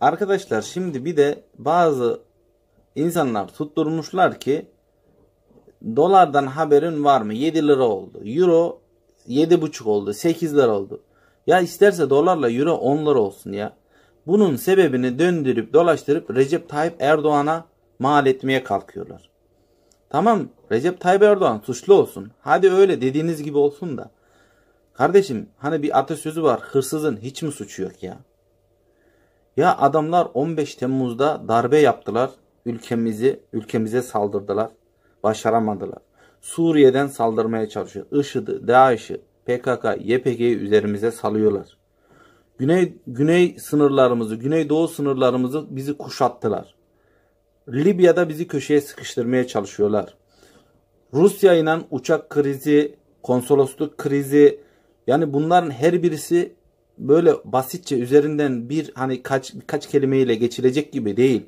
Arkadaşlar şimdi bir de bazı insanlar tutturmuşlar ki dolardan haberin var mı? 7 lira oldu. Euro 7,5 oldu. 8 lira oldu. Ya isterse dolarla euro 10 lira olsun ya. Bunun sebebini döndürüp dolaştırıp Recep Tayyip Erdoğan'a mal etmeye kalkıyorlar. Tamam Recep Tayyip Erdoğan suçlu olsun. Hadi öyle dediğiniz gibi olsun da. Kardeşim hani bir atasözü var hırsızın hiç mi suçu yok ya? Ya adamlar 15 Temmuz'da darbe yaptılar. Ülkemizi, ülkemize saldırdılar. Başaramadılar. Suriye'den saldırmaya çalışıyor. IŞİD'i, DAEŞ'i, PKK, YPG'yi üzerimize salıyorlar. Güney, güney sınırlarımızı, güneydoğu sınırlarımızı bizi kuşattılar. Libya'da bizi köşeye sıkıştırmaya çalışıyorlar. Rusya ile uçak krizi, konsolosluk krizi yani bunların her birisi böyle basitçe üzerinden bir hani kaç kaç kelimeyle geçilecek gibi değil.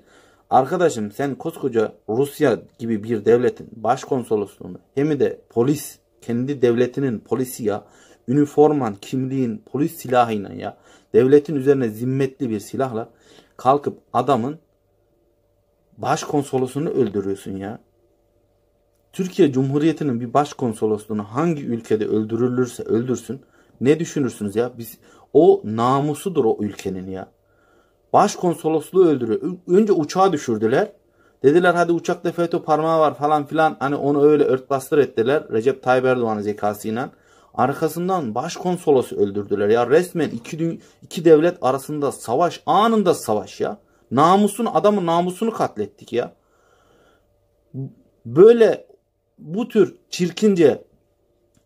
Arkadaşım sen koskoca Rusya gibi bir devletin başkonsolosluğunu hem de polis kendi devletinin polisi ya üniforman kimliğin polis silahıyla ya devletin üzerine zimmetli bir silahla kalkıp adamın başkonsolosunu öldürüyorsun ya. Türkiye Cumhuriyeti'nin bir başkonsolosluğunu hangi ülkede öldürülürse öldürsün ne düşünürsünüz ya? Biz o namusudur o ülkenin ya. Başkonsolosluğu öldürüyor. Önce uçağı düşürdüler. Dediler hadi uçakta FETÖ parmağı var falan filan. Hani onu öyle örtbastır ettiler. Recep Tayyip Erdoğan'ın zekasıyla. Arkasından başkonsolosu öldürdüler. Ya resmen iki, iki devlet arasında savaş. Anında savaş ya. Namusun adamın namusunu katlettik ya. Böyle bu tür çirkince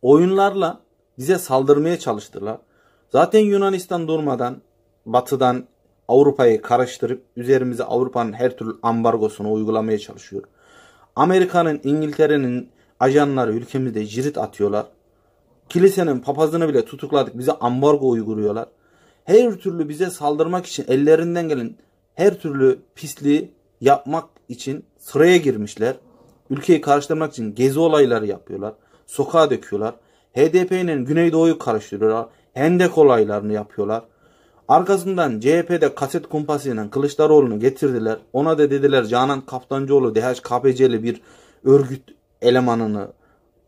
oyunlarla bize saldırmaya çalıştılar. Zaten Yunanistan durmadan batıdan Avrupa'yı karıştırıp üzerimize Avrupa'nın her türlü ambargosunu uygulamaya çalışıyor. Amerika'nın, İngiltere'nin ajanları ülkemizde cirit atıyorlar. Kilisenin papazını bile tutukladık. Bize ambargo uyguluyorlar. Her türlü bize saldırmak için ellerinden gelen her türlü pisliği yapmak için sıraya girmişler. Ülkeyi karıştırmak için gezi olayları yapıyorlar. Sokağa döküyorlar. HDP'nin Güneydoğu'yu karıştırıyorlar. Hendek kolaylarını yapıyorlar. Arkasından CHP'de kaset kumpasıyla Kılıçdaroğlu'nu getirdiler. Ona da dediler Canan Kaftancıoğlu DHKPC'li bir örgüt elemanını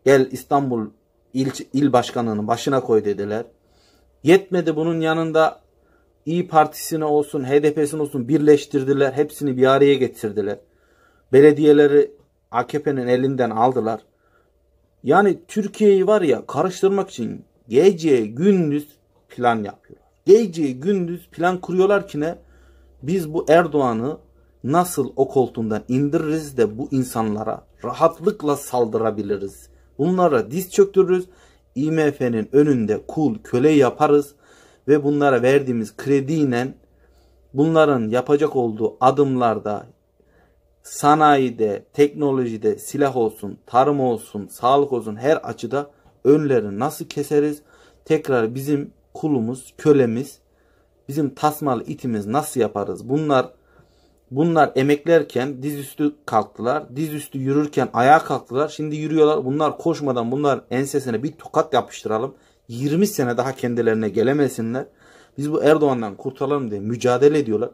gel İstanbul il, il başkanının başına koy dediler. Yetmedi bunun yanında İyi Partisi'ne olsun HDP'sine olsun birleştirdiler. Hepsini bir araya getirdiler. Belediyeleri AKP'nin elinden aldılar. Yani Türkiye'yi var ya karıştırmak için Gece gündüz plan yapıyorlar. Gece gündüz plan kuruyorlar ki ne? Biz bu Erdoğan'ı nasıl o koltuğundan indiririz de bu insanlara rahatlıkla saldırabiliriz. Bunlara diz çöktürürüz. IMF'nin önünde kul köle yaparız ve bunlara verdiğimiz krediyle bunların yapacak olduğu adımlarda sanayide, teknolojide, silah olsun, tarım olsun, sağlık olsun her açıda önlerini nasıl keseriz? Tekrar bizim kulumuz, kölemiz, bizim tasmalı itimiz nasıl yaparız? Bunlar bunlar emeklerken dizüstü kalktılar. Dizüstü yürürken ayağa kalktılar. Şimdi yürüyorlar. Bunlar koşmadan bunlar ensesine bir tokat yapıştıralım. 20 sene daha kendilerine gelemesinler. Biz bu Erdoğan'dan kurtaralım diye mücadele ediyorlar.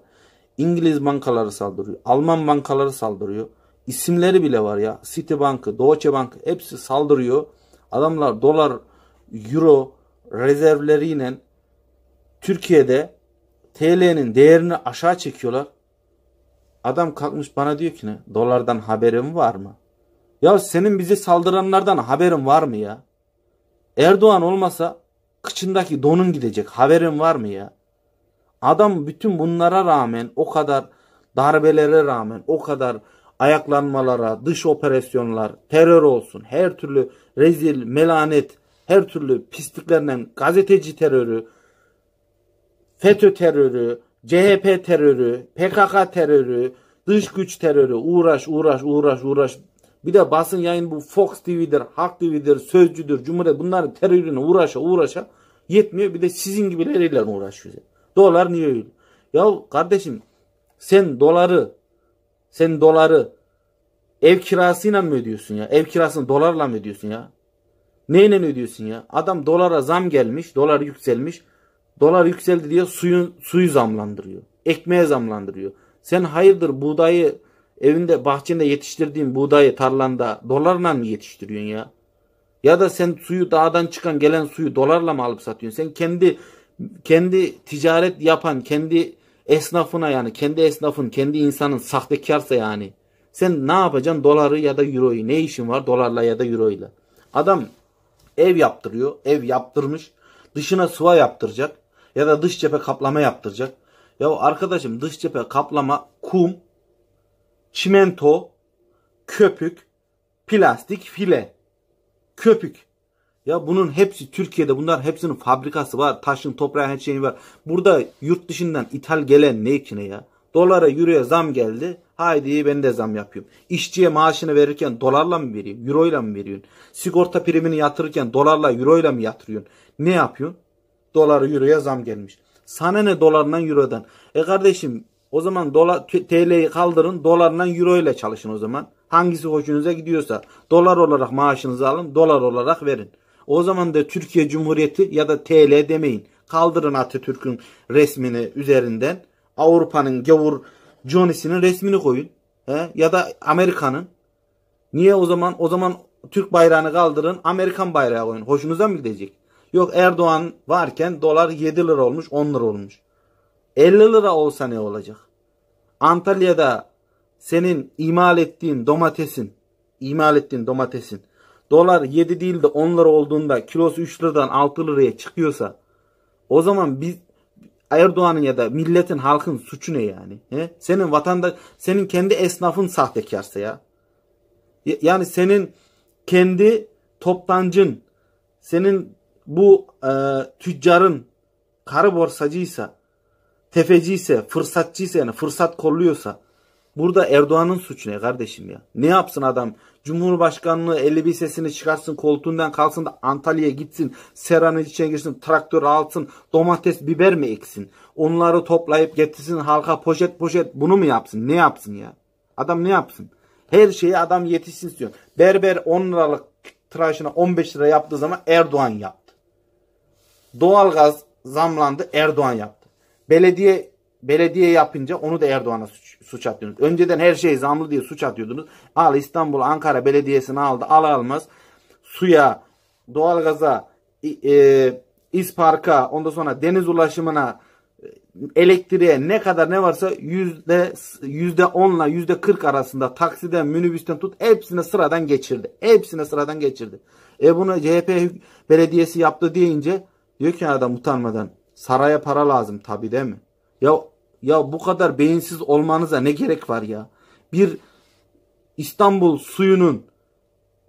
İngiliz bankaları saldırıyor. Alman bankaları saldırıyor. İsimleri bile var ya. Citibank'ı, Deutsche Bank hepsi saldırıyor. Adamlar dolar, euro rezervleriyle Türkiye'de TL'nin değerini aşağı çekiyorlar. Adam kalkmış bana diyor ki ne? Dolardan haberin var mı? Ya senin bizi saldıranlardan haberin var mı ya? Erdoğan olmasa kıçındaki donun gidecek. Haberin var mı ya? Adam bütün bunlara rağmen o kadar darbelere rağmen o kadar ayaklanmalara, dış operasyonlar, terör olsun, her türlü rezil, melanet, her türlü pisliklerinden gazeteci terörü, FETÖ terörü, CHP terörü, PKK terörü, dış güç terörü, uğraş, uğraş, uğraş, uğraş. Bir de basın yayın bu Fox TV'dir, Halk TV'dir, Sözcü'dür, Cumhuriyet bunların terörüne uğraşa uğraşa yetmiyor. Bir de sizin gibileriyle uğraşıyor. Dolar niye öyle? Ya kardeşim sen doları sen doları Ev kirasıyla mı ödüyorsun ya? Ev kirasını dolarla mı ödüyorsun ya? Neyle ödüyorsun ya? Adam dolara zam gelmiş, dolar yükselmiş. Dolar yükseldi diye suyun suyu zamlandırıyor. Ekmeğe zamlandırıyor. Sen hayırdır buğdayı evinde bahçende yetiştirdiğin buğdayı tarlanda dolarla mı yetiştiriyorsun ya? Ya da sen suyu dağdan çıkan gelen suyu dolarla mı alıp satıyorsun? Sen kendi kendi ticaret yapan, kendi esnafına yani kendi esnafın, kendi insanın sahtekarsa yani sen ne yapacaksın? Doları ya da euroyu. Ne işin var dolarla ya da euroyla? Adam ev yaptırıyor. Ev yaptırmış. Dışına sıva yaptıracak. Ya da dış cephe kaplama yaptıracak. Ya arkadaşım dış cephe kaplama kum, çimento, köpük, plastik, file, köpük. Ya bunun hepsi Türkiye'de bunlar hepsinin fabrikası var. Taşın, toprağın her şeyi var. Burada yurt dışından ithal gelen ne ki ne ya? Dolara, euroya zam geldi. Haydi ben de zam yapıyorum. İşçiye maaşını verirken dolarla mı veriyorsun? Euroyla mı veriyorsun? Sigorta primini yatırırken dolarla euroyla mı yatırıyorsun? Ne yapıyorsun? Doları euroya zam gelmiş. Sana ne dolarından, eurodan? E kardeşim o zaman dolar TL'yi kaldırın dolarından euro ile çalışın o zaman. Hangisi hoşunuza gidiyorsa dolar olarak maaşınızı alın dolar olarak verin. O zaman da Türkiye Cumhuriyeti ya da TL demeyin. Kaldırın Atatürk'ün resmini üzerinden. Avrupa'nın gavur Johnny'sinin resmini koyun. He? Ya da Amerika'nın. Niye o zaman o zaman Türk bayrağını kaldırın Amerikan bayrağı koyun. Hoşunuza mı gidecek? Yok Erdoğan varken dolar 7 lira olmuş 10 lira olmuş. 50 lira olsa ne olacak? Antalya'da senin imal ettiğin domatesin imal ettiğin domatesin dolar 7 değil de 10 lira olduğunda kilosu 3 liradan 6 liraya çıkıyorsa o zaman biz Erdoğan'ın ya da milletin halkın suçu ne yani? He? Senin vatanda senin kendi esnafın sahtekarsa ya. Yani senin kendi toptancın, senin bu e, tüccarın karı borsacıysa, tefeciyse, fırsatçıysa yani fırsat kolluyorsa Burada Erdoğan'ın suçu ne kardeşim ya? Ne yapsın adam? Cumhurbaşkanlığı elbisesini çıkarsın koltuğundan kalsın da Antalya'ya gitsin. Seranın içine girsin traktör alsın domates biber mi eksin? Onları toplayıp getirsin halka poşet poşet bunu mu yapsın? Ne yapsın ya? Adam ne yapsın? Her şeyi adam yetişsin istiyor. Berber 10 liralık tıraşına 15 lira yaptığı zaman Erdoğan yaptı. Doğalgaz zamlandı Erdoğan yaptı. Belediye belediye yapınca onu da Erdoğan'a suç, suç atıyorsunuz. Önceden her şeyi zamlı diye suç atıyordunuz. Al İstanbul, Ankara belediyesini aldı. Al almaz. Suya, doğalgaza, e, isparka, ondan sonra deniz ulaşımına, e, elektriğe ne kadar ne varsa yüzde yüzde onla yüzde kırk arasında taksiden minibüsten tut hepsine sıradan geçirdi. Hepsine sıradan geçirdi. E bunu CHP belediyesi yaptı deyince diyor ki adam utanmadan saraya para lazım tabi değil mi? Ya ya bu kadar beyinsiz olmanıza ne gerek var ya? Bir İstanbul suyunun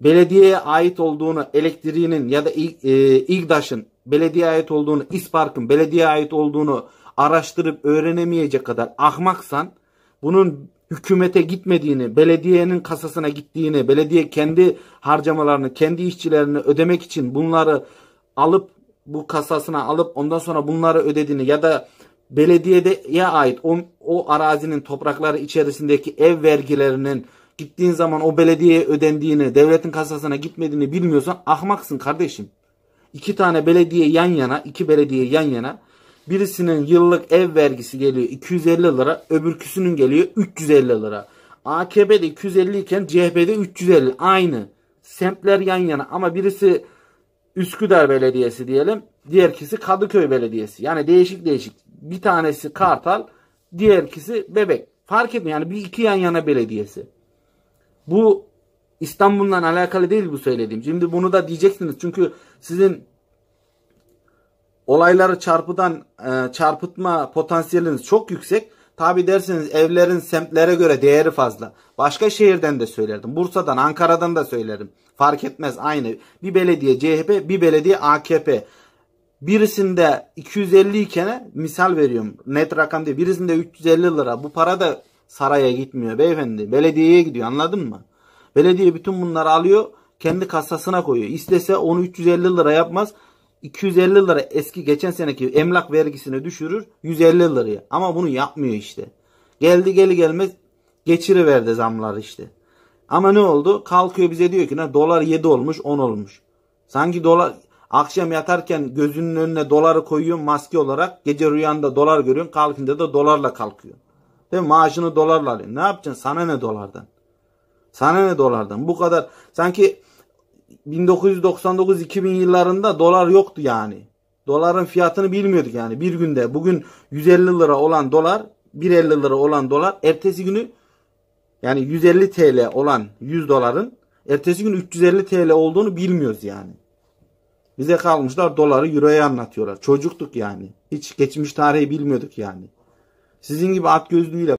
belediyeye ait olduğunu, elektriğinin ya da e, İGDAŞ'ın belediyeye ait olduğunu, İspark'ın belediyeye ait olduğunu araştırıp öğrenemeyecek kadar ahmaksan bunun hükümete gitmediğini, belediyenin kasasına gittiğini, belediye kendi harcamalarını, kendi işçilerini ödemek için bunları alıp bu kasasına alıp ondan sonra bunları ödediğini ya da belediyeye ait o, o arazinin toprakları içerisindeki ev vergilerinin gittiğin zaman o belediyeye ödendiğini, devletin kasasına gitmediğini bilmiyorsan ahmaksın kardeşim. İki tane belediye yan yana, iki belediye yan yana. Birisinin yıllık ev vergisi geliyor 250 lira, öbürküsünün geliyor 350 lira. AKP'de 250 iken CHP'de 350 aynı. Semtler yan yana ama birisi Üsküdar Belediyesi diyelim. Diğer kisi Kadıköy Belediyesi. Yani değişik değişik bir tanesi Kartal, diğer ikisi Bebek. Fark etmiyor. Yani bir iki yan yana belediyesi. Bu İstanbul'dan alakalı değil bu söylediğim. Şimdi bunu da diyeceksiniz. Çünkü sizin olayları çarpıdan e, çarpıtma potansiyeliniz çok yüksek. Tabi dersiniz evlerin semtlere göre değeri fazla. Başka şehirden de söylerdim. Bursa'dan, Ankara'dan da söylerim. Fark etmez aynı. Bir belediye CHP, bir belediye AKP birisinde 250 iken misal veriyorum net rakam diye birisinde 350 lira bu para da saraya gitmiyor beyefendi belediyeye gidiyor anladın mı? Belediye bütün bunları alıyor kendi kasasına koyuyor. İstese onu 350 lira yapmaz. 250 lira eski geçen seneki emlak vergisini düşürür 150 liraya. Ama bunu yapmıyor işte. Geldi geli gelmez geçiri verdi zamlar işte. Ama ne oldu? Kalkıyor bize diyor ki ne dolar 7 olmuş 10 olmuş. Sanki dolar Akşam yatarken gözünün önüne doları koyuyorsun maske olarak. Gece rüyanda dolar görüyorsun. Kalkınca da dolarla kalkıyorsun. Değil mi? Maaşını dolarla alıyorsun. Ne yapacaksın? Sana ne dolardan? Sana ne dolardan? Bu kadar. Sanki 1999-2000 yıllarında dolar yoktu yani. Doların fiyatını bilmiyorduk yani. Bir günde bugün 150 lira olan dolar 1.50 lira olan dolar ertesi günü yani 150 TL olan 100 doların ertesi gün 350 TL olduğunu bilmiyoruz yani. Bize kalmışlar doları euroya anlatıyorlar. Çocuktuk yani. Hiç geçmiş tarihi bilmiyorduk yani. Sizin gibi at gözlüğüyle